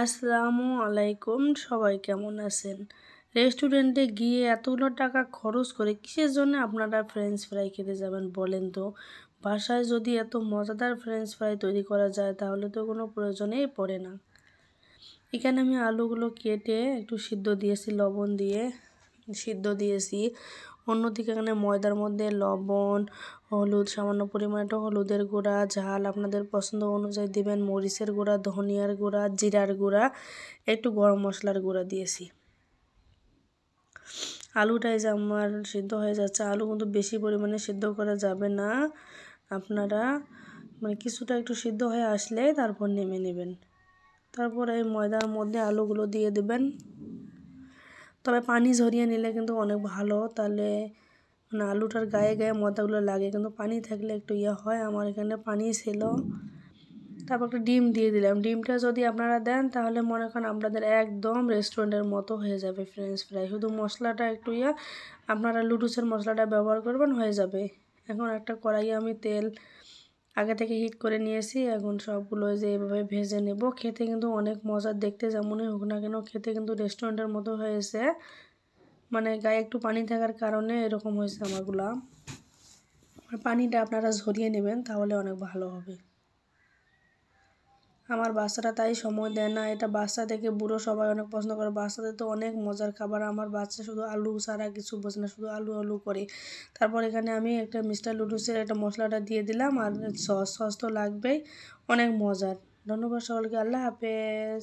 আসসালামু আলাইকুম সবাই কেমন আছেন রেস্টুরেন্টে গিয়ে এতগুলো টাকা খরচ করে কিসের জন্য আপনারা ফ্রেঞ্চ ফ্রাই খেতে যাবেন বলেন তো বাসায় যদি এত মজাদার ফ্রেঞ্চ ফ্রাই তৈরি করা যায় তাহলে তো কোনো প্রয়োজনেই পড়ে না এখানে আমি আলুগুলো কেটে একটু সিদ্ধ দিয়েছি লবণ দিয়ে সিদ্ধ দিয়েছি অন্যদিকে এখানে ময়দার মধ্যে লবণ হলুদ সামান্য একটা হলুদের গুঁড়া ঝাল আপনাদের পছন্দ অনুযায়ী দিবেন মরিচের গুঁড়া ধনিয়ার গুঁড়া জিরার গুঁড়া একটু গরম মশলার গুঁড়া দিয়েছি আলুটাই যে আমার সিদ্ধ হয়ে যাচ্ছে আলু কিন্তু বেশি পরিমাণে সিদ্ধ করা যাবে না আপনারা মানে কিছুটা একটু সিদ্ধ হয়ে আসলে তারপর নেমে নেবেন তারপরে এই ময়দার মধ্যে আলুগুলো দিয়ে দেবেন তবে পানি ঝরিয়ে নিলে কিন্তু অনেক ভালো তাহলে মানে আলুটার গায়ে গায়ে মতাগুলো লাগে কিন্তু পানি থাকলে একটু ইয়ে হয় আমার এখানে পানি ছিল তারপর একটা ডিম দিয়ে দিলাম ডিমটা যদি আপনারা দেন তাহলে মনে করেন আপনাদের একদম রেস্টুরেন্টের মতো হয়ে যাবে ফ্রেঞ্চ ফ্রাই শুধু মশলাটা একটু ইয়ে আপনারা লুডুসের মশলাটা ব্যবহার করবেন হয়ে যাবে এখন একটা কড়াইয়ে আমি তেল আগে থেকে হিট করে নিয়েছি এখন সবগুলো যে এভাবে ভেজে নেব খেতে কিন্তু অনেক মজার দেখতে যেমনই হোক না কেন খেতে কিন্তু রেস্টুরেন্টের মতো হয়েছে মানে গায়ে একটু পানি থাকার কারণে এরকম হয়েছে আমারগুলা পানিটা আপনারা ঝরিয়ে নেবেন তাহলে অনেক ভালো হবে আমার বাচ্চারা তাই সময় দেয় না এটা বাচ্চা থেকে বুড়ো সবাই অনেক পছন্দ করে বাচ্চাদের তো অনেক মজার খাবার আমার বাচ্চা শুধু আলু ছাড়া কিছু বোঝে না শুধু আলু আলু করে তারপর এখানে আমি একটা মিস্টার লুডুসের একটা মশলাটা দিয়ে দিলাম আর সস সস তো লাগবেই অনেক মজার ধন্যবাদ সকলকে আল্লাহ হাফেজ